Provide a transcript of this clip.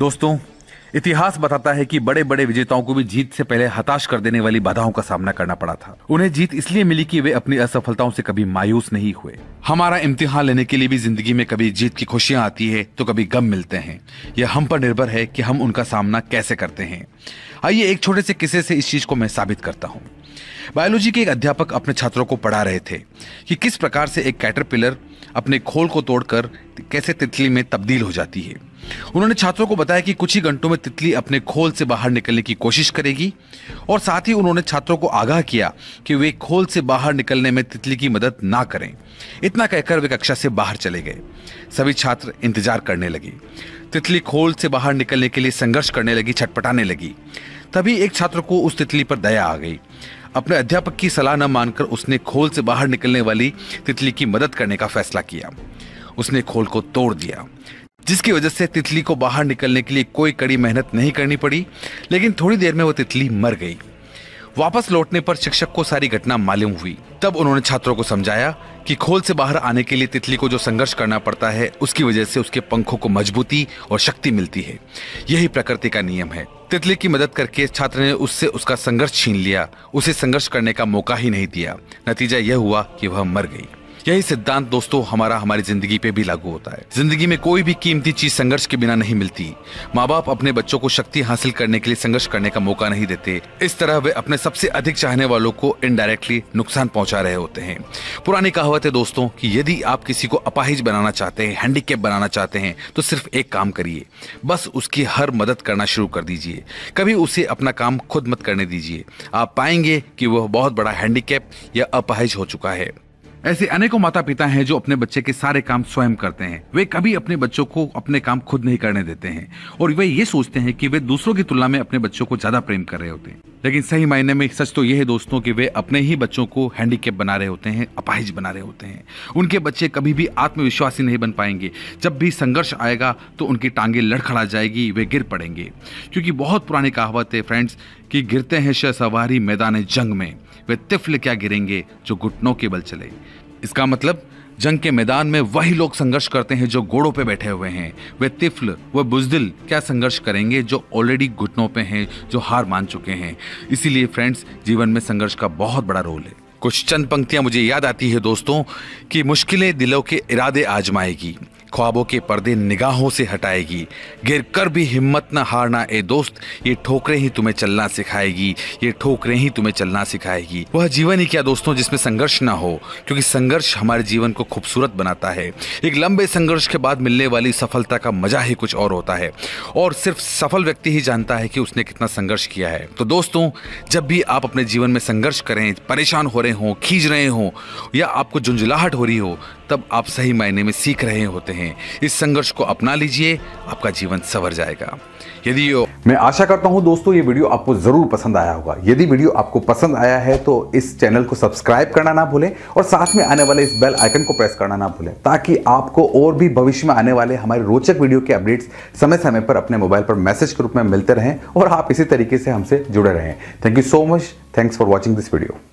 दोस्तों इतिहास बताता है कि बड़े बड़े विजेताओं को भी जीत से पहले हताश कर देने वाली बाधाओं का सामना करना पड़ा था उन्हें जीत इसलिए मिली कि वे अपनी असफलताओं से कभी मायूस नहीं हुए हमारा इम्तिहान लेने के लिए भी जिंदगी में कभी जीत की खुशियां आती है तो कभी गम मिलते हैं यह हम पर निर्भर है कि हम उनका सामना कैसे करते हैं आइए एक छोटे से किस्से से इस चीज को मैं साबित करता हूँ बायोलॉजी के एक अध्यापक अपने छात्रों को पढ़ा रहे थे कि किस प्रकार से एक कैटरपिलर अपने खोल को तोड़कर कैसे तितली में तब्दील हो जाती है उन्होंने छात्रों को बताया कि कुछ ही घंटों में तितली अपने खोल से बाहर निकलने की कोशिश करेगी और साथ ही उन्होंने छात्रों को आगाह किया कि वे खोल से बाहर निकलने में तितली की मदद ना करें इतना कहकर वे कक्षा से बाहर चले गए सभी छात्र इंतजार करने लगे तितली खोल से बाहर निकलने के लिए संघर्ष करने लगी छटपटाने लगी तभी एक छात्र को उस तितली पर दया आ गई अपने अध्यापक की सलाह न मानकर उसने खोल से बाहर निकलने वाली तितली की मदद करने का फैसला किया उसने खोल को तोड़ दिया जिसकी वजह से तितली को बाहर निकलने के लिए कोई कड़ी मेहनत नहीं करनी पड़ी लेकिन थोड़ी देर में वो तितली मर गई वापस लौटने पर शिक्षक को सारी घटना मालूम हुई तब उन्होंने छात्रों को समझाया कि खोल से बाहर आने के लिए तितली को जो संघर्ष करना पड़ता है उसकी वजह से उसके पंखों को मजबूती और शक्ति मिलती है यही प्रकृति का नियम है तितली की मदद करके छात्र ने उससे उसका संघर्ष छीन लिया उसे संघर्ष करने का मौका ही नहीं दिया नतीजा यह हुआ कि वह मर गई यही सिद्धांत दोस्तों हमारा हमारी जिंदगी पे भी लागू होता है जिंदगी में कोई भी कीमती चीज संघर्ष के बिना नहीं मिलती माँ बाप अपने बच्चों को शक्ति हासिल करने के लिए संघर्ष करने का मौका नहीं देते इस तरह वे अपने सबसे अधिक चाहने वालों को इनडायरेक्टली नुकसान पहुंचा रहे होते हैं पुरानी कहावत है दोस्तों कि यदि आप किसी को अपाहिज बनाना चाहते हैं हैंडीकेप बनाना चाहते हैं तो सिर्फ एक काम करिए बस उसकी हर मदद करना शुरू कर दीजिए कभी उसे अपना काम खुद मत करने दीजिए आप पाएंगे कि वह बहुत बड़ा हैंडीकेप या अपाहिज हो चुका है ऐसे अनेकों माता पिता हैं जो अपने बच्चे के सारे काम स्वयं करते हैं वे कभी अपने बच्चों को अपने काम खुद नहीं करने देते हैं और वे ये सोचते हैं कि वे दूसरों की तुलना में अपने बच्चों को ज्यादा प्रेम कर रहे होते हैं लेकिन सही मायने में सच तो यह है दोस्तों कि वे अपने ही बच्चों को हैंडीकेप बना रहे होते हैं अपाहिज बना रहे होते हैं उनके बच्चे कभी भी आत्मविश्वासी नहीं बन पाएंगे जब भी संघर्ष आएगा तो उनकी टांगे लड़खड़ा जाएगी वे गिर पड़ेंगे क्योंकि बहुत पुरानी कहावत है फ्रेंड्स कि गिरते हैं शह सवारी मैदान जंग में वे तिफल क्या गिरेंगे जो घुटनों के बल चले इसका मतलब जंग के मैदान में वही लोग संघर्ष करते हैं जो घोड़ों पे बैठे हुए हैं वे तिफल व बुजदिल क्या संघर्ष करेंगे जो ऑलरेडी घुटनों पे हैं जो हार मान चुके हैं इसीलिए फ्रेंड्स जीवन में संघर्ष का बहुत बड़ा रोल है कुछ चंद पंक्तियां मुझे याद आती है दोस्तों कि मुश्किलें दिलों के इरादे आजमाएगी ख्वाबों के पर्दे निगाहों से हटाएगी गिर कर भी हिम्मत न हारना ए दोस्त ये ठोकरें ही तुम्हें चलना सिखाएगी ये ठोकरें ही तुम्हें चलना सिखाएगी वह जीवन ही क्या दोस्तों जिसमें संघर्ष ना हो क्योंकि संघर्ष हमारे जीवन को खूबसूरत बनाता है एक लंबे संघर्ष के बाद मिलने वाली सफलता का मजा ही कुछ और होता है और सिर्फ सफल व्यक्ति ही जानता है कि उसने कितना संघर्ष किया है तो दोस्तों जब भी आप अपने जीवन में संघर्ष करें परेशान हो रहे हों खींच रहे हों या आपको झुंझुलाहट हो रही हो तब आप सही मायने में सीख रहे होते हैं इस संघर्ष को अपना लीजिए आपका जीवन सवर जाएगा यदि यो... मैं आशा करता हूं दोस्तों ये वीडियो आपको ज़रूर पसंद आया होगा यदि वीडियो आपको पसंद आया है तो इस चैनल को सब्सक्राइब करना ना भूलें और साथ में आने वाले इस बेल आइकन को प्रेस करना ना भूलें ताकि आपको और भी भविष्य में आने वाले हमारे रोचक वीडियो के अपडेट्स समय समय पर अपने मोबाइल पर मैसेज के रूप में मिलते रहें और आप इसी तरीके से हमसे जुड़े रहें thank you so much thanks for watching this video